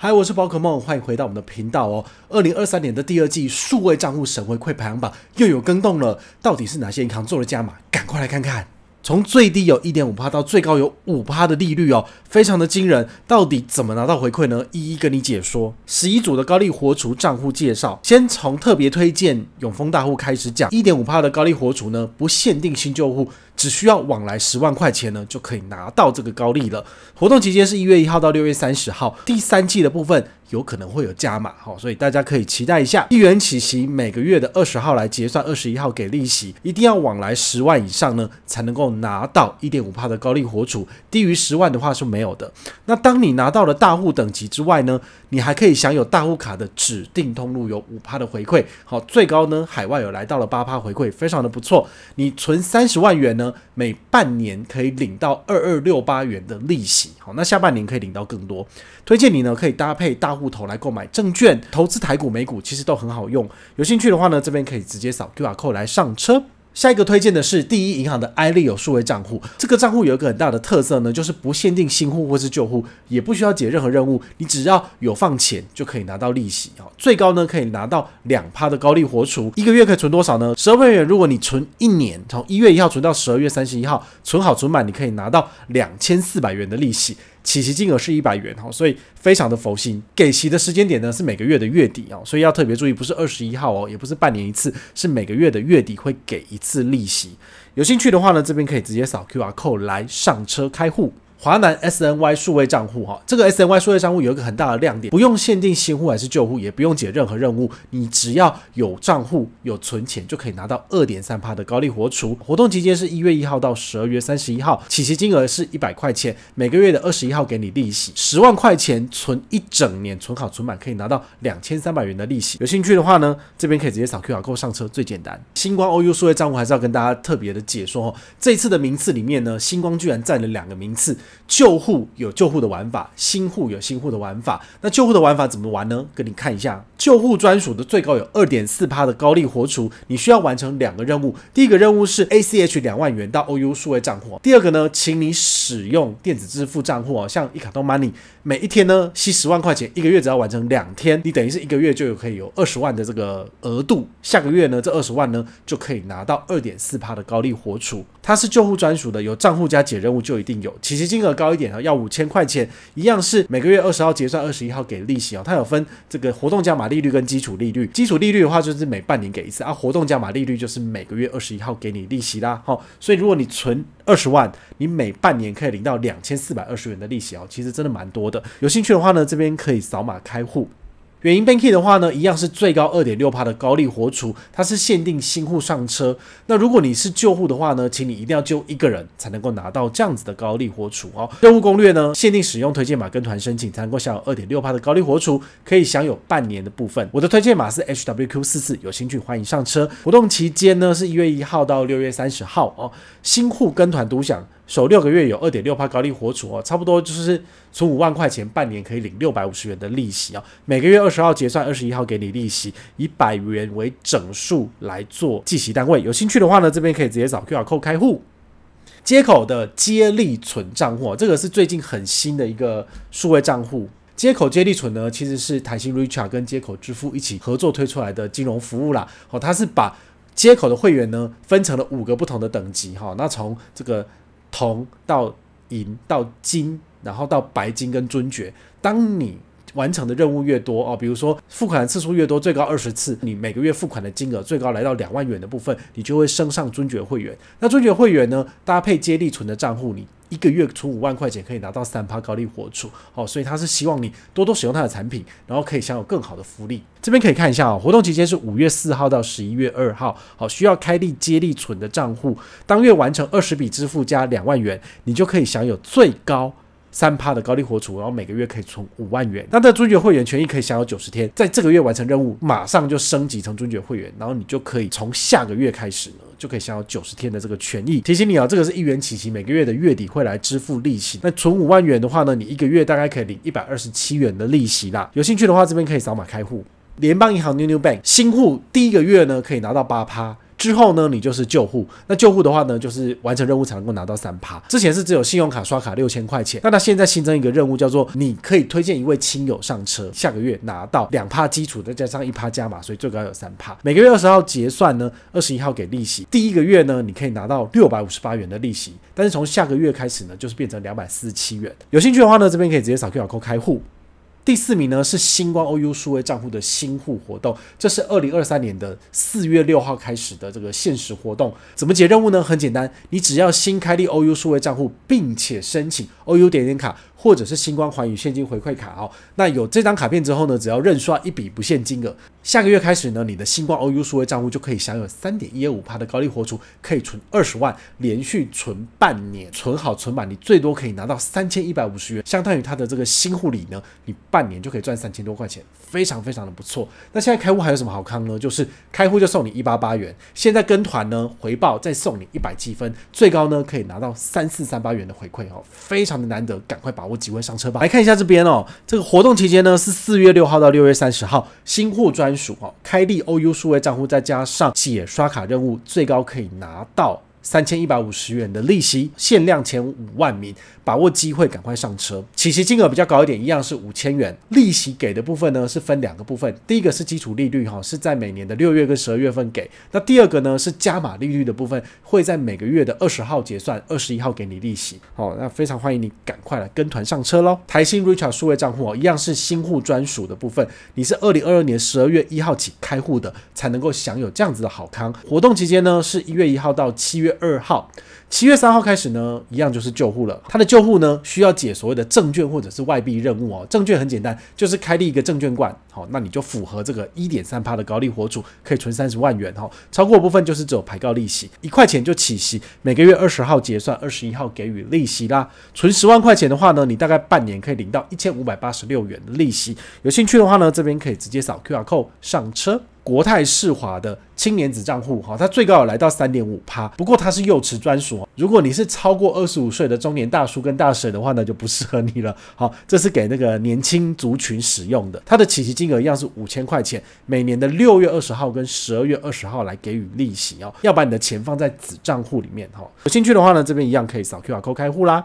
嗨，我是宝可梦，欢迎回到我们的频道哦。二零二三年的第二季数位账户省回馈排行榜又有更动了，到底是哪些银行做了加码？赶快来看看。从最低有1.5趴到最高有5趴的利率哦，非常的惊人。到底怎么拿到回馈呢？一一跟你解说。十一组的高利活储账户介绍，先从特别推荐永丰大户开始讲。1.5趴的高利活储呢，不限定新旧户，只需要往来十万块钱呢，就可以拿到这个高利了。活动期间是一月一号到六月三十号，第三季的部分。有可能会有加码，好，所以大家可以期待一下，一元起息，每个月的二十号来结算，二十一号给利息。一定要往来十万以上呢，才能够拿到一点五帕的高利活储，低于十万的话是没有的。那当你拿到了大户等级之外呢，你还可以享有大户卡的指定通路有五帕的回馈，好，最高呢海外有来到了八帕回馈，非常的不错。你存三十万元呢，每半年可以领到二二六八元的利息，好，那下半年可以领到更多。推荐你呢可以搭配大户头来购买证券、投资台股、美股，其实都很好用。有兴趣的话呢，这边可以直接扫 QR code 来上车。下一个推荐的是第一银行的 l e 有数位账户，这个账户有一个很大的特色呢，就是不限定新户或是旧户，也不需要解任何任务，你只要有放钱就可以拿到利息啊。最高呢可以拿到两趴的高利活储，一个月可以存多少呢？十二万元，如果你存一年，从一月一号存到十二月三十一号，存好存满，你可以拿到两千四百元的利息。起息金额是一百元哦，所以非常的佛心。给息的时间点呢是每个月的月底哦，所以要特别注意，不是二十一号哦，也不是半年一次，是每个月的月底会给一次利息。有兴趣的话呢，这边可以直接扫 Q R code 来上车开户。华南 S N Y 数位账户哈，这个 S N Y 数位账户有一个很大的亮点，不用限定新户还是旧户，也不用解任何任务，你只要有账户有存钱就可以拿到二点三趴的高利活储。活动期间是一月一号到十二月三十一号，起息金额是一百块钱，每个月的二十一号给你利息。十万块钱存一整年，存好存满可以拿到两千三百元的利息。有兴趣的话呢，这边可以直接扫 QR code 上车最简单。星光 O U 数位账户还是要跟大家特别的解说哦，这次的名次里面呢，星光居然占了两个名次。旧户有旧户的玩法，新户有新户的玩法。那旧户的玩法怎么玩呢？给你看一下，旧户专属的最高有二点四趴的高利活储，你需要完成两个任务。第一个任务是 ACH 两万元到 OU 数位账户，第二个呢，请你使用电子支付账户啊，像一卡通 Money，每一天呢吸十万块钱，一个月只要完成两天，你等于是一个月就有可以有二十万的这个额度。下个月呢，这二十万呢就可以拿到二点四趴的高利活储，它是旧户专属的，有账户加解任务就一定有。其实进金额高一点啊，要五千块钱，一样是每个月二十号结算，二十一号给利息哦。它有分这个活动加码利率跟基础利率，基础利率的话就是每半年给一次啊，活动加码利率就是每个月二十一号给你利息啦。好，所以如果你存二十万，你每半年可以领到两千四百二十元的利息哦，其实真的蛮多的。有兴趣的话呢，这边可以扫码开户。原因 Banky 的话呢，一样是最高二点六趴的高利活储，它是限定新户上车。那如果你是旧户的话呢，请你一定要救一个人才能够拿到这样子的高利活储哦。任务攻略呢，限定使用推荐码跟团申请，才能够享有二点六趴的高利活储，可以享有半年的部分。我的推荐码是 HWQ 四四，有兴趣欢迎上车。活动期间呢，是一月一号到六月三十号哦，新户跟团独享。首六个月有二点六趴高利活储哦，差不多就是存五万块钱，半年可以领六百五十元的利息啊，每个月二十号结算，二十一号给你利息，以百元为整数来做计息单位。有兴趣的话呢，这边可以直接找 QR Code 开户。接口的接力存账户，这个是最近很新的一个数位账户。接口接力存呢，其实是台新 r i c h r 跟接口支付一起合作推出来的金融服务啦。哦，它是把接口的会员呢分成了五个不同的等级哈，那从这个。铜到银到金，然后到白金跟尊爵。当你完成的任务越多哦，比如说付款的次数越多，最高二十次，你每个月付款的金额最高来到两万元的部分，你就会升上尊爵会员。那尊爵会员呢，搭配接力存的账户，你。一个月存五万块钱可以拿到三趴高利活储，好，所以他是希望你多多使用他的产品，然后可以享有更好的福利。这边可以看一下哦，活动期间是五月四号到十一月二号，好，需要开立接力存的账户，当月完成二十笔支付加两万元，你就可以享有最高三趴的高利活储，然后每个月可以存五万元。那在尊爵会员权益可以享有九十天，在这个月完成任务，马上就升级成尊爵会员，然后你就可以从下个月开始呢。就可以享有九十天的这个权益。提醒你啊，这个是一元起息，每个月的月底会来支付利息。那存五万元的话呢，你一个月大概可以领一百二十七元的利息啦。有兴趣的话，这边可以扫码开户。联邦银行 New New Bank 新户第一个月呢，可以拿到八趴。之后呢，你就是救护。那救护的话呢，就是完成任务才能够拿到三趴。之前是只有信用卡刷卡六千块钱，那它现在新增一个任务，叫做你可以推荐一位亲友上车，下个月拿到两趴基础，再加上一趴加码，所以最高有三趴。每个月二十号结算呢，二十一号给利息。第一个月呢，你可以拿到六百五十八元的利息，但是从下个月开始呢，就是变成两百四十七元。有兴趣的话呢，这边可以直接扫 Q 扣开户。第四名呢是星光 OU 数位账户的新户活动，这是二零二三年的四月六号开始的这个限时活动。怎么解任务呢？很简单，你只要新开立 OU 数位账户，并且申请 OU 点点卡。或者是星光寰宇现金回馈卡哦，那有这张卡片之后呢，只要认刷一笔不限金额，下个月开始呢，你的星光 O U 数位账户就可以享有三点一五帕的高利活储，可以存二十万，连续存半年，存好存满，你最多可以拿到三千一百五十元，相当于它的这个新户理呢，你半年就可以赚三千多块钱。非常非常的不错，那现在开户还有什么好康呢？就是开户就送你一八八元，现在跟团呢回报再送你一百积分，最高呢可以拿到三四三八元的回馈哦，非常的难得，赶快把握机会上车吧。来看一下这边哦，这个活动期间呢是四月六号到六月三十号，新户专属哦，开立 OU 数位账户再加上解刷卡任务，最高可以拿到。三千一百五十元的利息，限量前五万名，把握机会赶快上车。起息金额比较高一点，一样是五千元。利息给的部分呢，是分两个部分，第一个是基础利率，哈，是在每年的六月跟十二月份给。那第二个呢，是加码利率的部分，会在每个月的二十号结算，二十一号给你利息。哦，那非常欢迎你赶快来跟团上车喽。台新 r i c h a r d 数位账户，一样是新户专属的部分，你是二零二二年十二月一号起开户的，才能够享有这样子的好康。活动期间呢，是一月一号到七月。月二号，七月三号开始呢，一样就是救护了。他的救护呢，需要解所谓的证券或者是外币任务哦。证券很简单，就是开立一个证券罐，好，那你就符合这个一点三趴的高利活主，可以存三十万元哈，超过部分就是只有排高利息，一块钱就起息，每个月二十号结算，二十一号给予利息啦。存十万块钱的话呢，你大概半年可以领到一千五百八十六元的利息。有兴趣的话呢，这边可以直接扫 Q R Code 上车。国泰世华的青年子账户哈，它最高有来到三点五趴，不过它是幼持专属，如果你是超过二十五岁的中年大叔跟大婶的话，那就不适合你了。好，这是给那个年轻族群使用的，它的起息金额一样是五千块钱，每年的六月二十号跟十二月二十号来给予利息哦，要把你的钱放在子账户里面哈。有兴趣的话呢，这边一样可以扫 Q R Code 开户啦。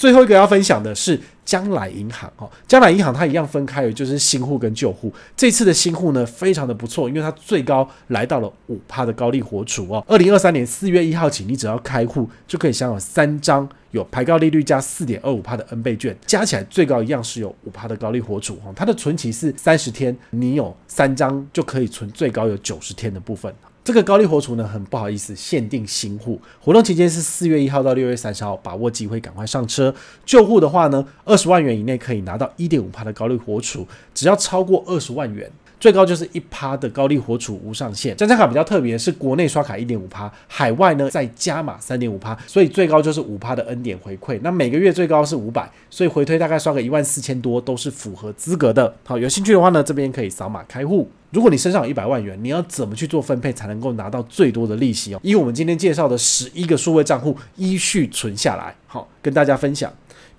最后一个要分享的是将来银行哦，将来银行它一样分开也就是新户跟旧户。这次的新户呢，非常的不错，因为它最高来到了五趴的高利活储哦。二零二三年四月一号起，你只要开户就可以享有三张有排高利率加四点二五趴的 N 倍券，加起来最高一样是有五趴的高利活储哦。它的存期是三十天，你有三张就可以存最高有九十天的部分。这个高利活储呢，很不好意思，限定新户。活动期间是四月一号到六月三十号，把握机会赶快上车。旧户的话呢，二十万元以内可以拿到一点五帕的高利活储，只要超过二十万元。最高就是一趴的高利活储无上限，这张卡比较特别，是国内刷卡一点五趴，海外呢再加码三点五趴，所以最高就是五趴的 N 点回馈，那每个月最高是五百，所以回推大概刷个一万四千多都是符合资格的。好，有兴趣的话呢，这边可以扫码开户。如果你身上有一百万元，你要怎么去做分配才能够拿到最多的利息哦？以我们今天介绍的十一个数位账户依序存下来，好，跟大家分享。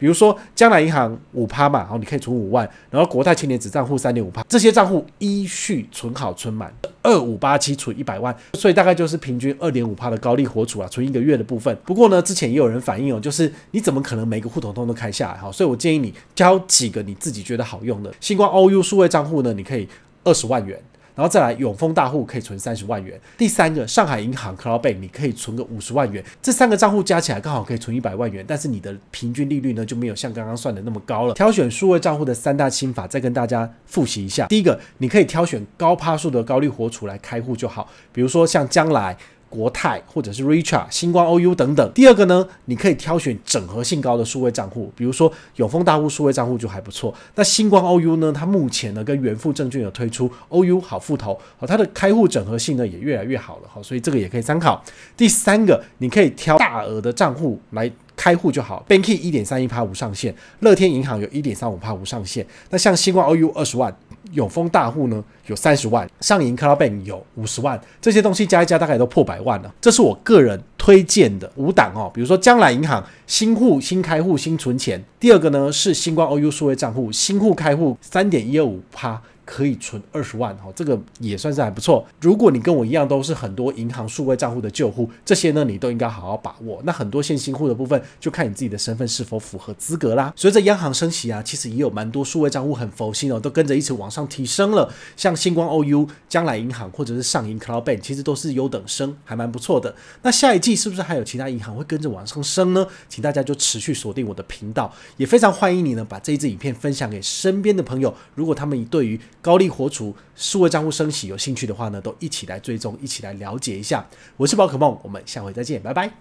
比如说，江南银行五趴嘛，好，你可以存五万，然后国泰青年子账户三点五趴，这些账户依序存好存满二五八七存一百万，所以大概就是平均二点五趴的高利活储啊，存一个月的部分。不过呢，之前也有人反映哦，就是你怎么可能每个户头通都开下来哈？所以我建议你交几个你自己觉得好用的，星光 OU 数位账户呢，你可以二十万元。然后再来永丰大户可以存三十万元，第三个上海银行 c l o u d b a n 你可以存个五十万元，这三个账户加起来刚好可以存一百万元，但是你的平均利率呢就没有像刚刚算的那么高了。挑选数位账户的三大心法，再跟大家复习一下：第一个，你可以挑选高趴数的高利活储来开户就好，比如说像将来。国泰或者是 Richard 星光 OU 等等。第二个呢，你可以挑选整合性高的数位账户，比如说永丰大户数位账户就还不错。那星光 OU 呢，它目前呢跟元富证券有推出 OU 好富投，好，它的开户整合性呢也越来越好了，好，所以这个也可以参考。第三个，你可以挑大额的账户来开户就好。Banky 一点三一趴无上限，乐天银行有一点三五趴无上限。那像星光 OU 二十万。永丰大户呢有三十万，上银 c l o u b b a n k 有五十万，这些东西加一加大概都破百万了。这是我个人推荐的五档哦，比如说将来银行。新户新开户新存钱，第二个呢是星光 OU 数位账户，新户开户三点一五趴可以存二十万哦，这个也算是还不错。如果你跟我一样都是很多银行数位账户的旧户，这些呢你都应该好好把握。那很多现新户的部分，就看你自己的身份是否符合资格啦。随着央行升息啊，其实也有蛮多数位账户很佛心哦，都跟着一起往上提升了。像星光 OU、将来银行或者是上银 Cloud Bank，其实都是优等生，还蛮不错的。那下一季是不是还有其他银行会跟着往上升呢？大家就持续锁定我的频道，也非常欢迎你呢把这一支影片分享给身边的朋友。如果他们对于高利活储、数位账户升息有兴趣的话呢，都一起来追踪，一起来了解一下。我是宝可梦，我们下回再见，拜拜。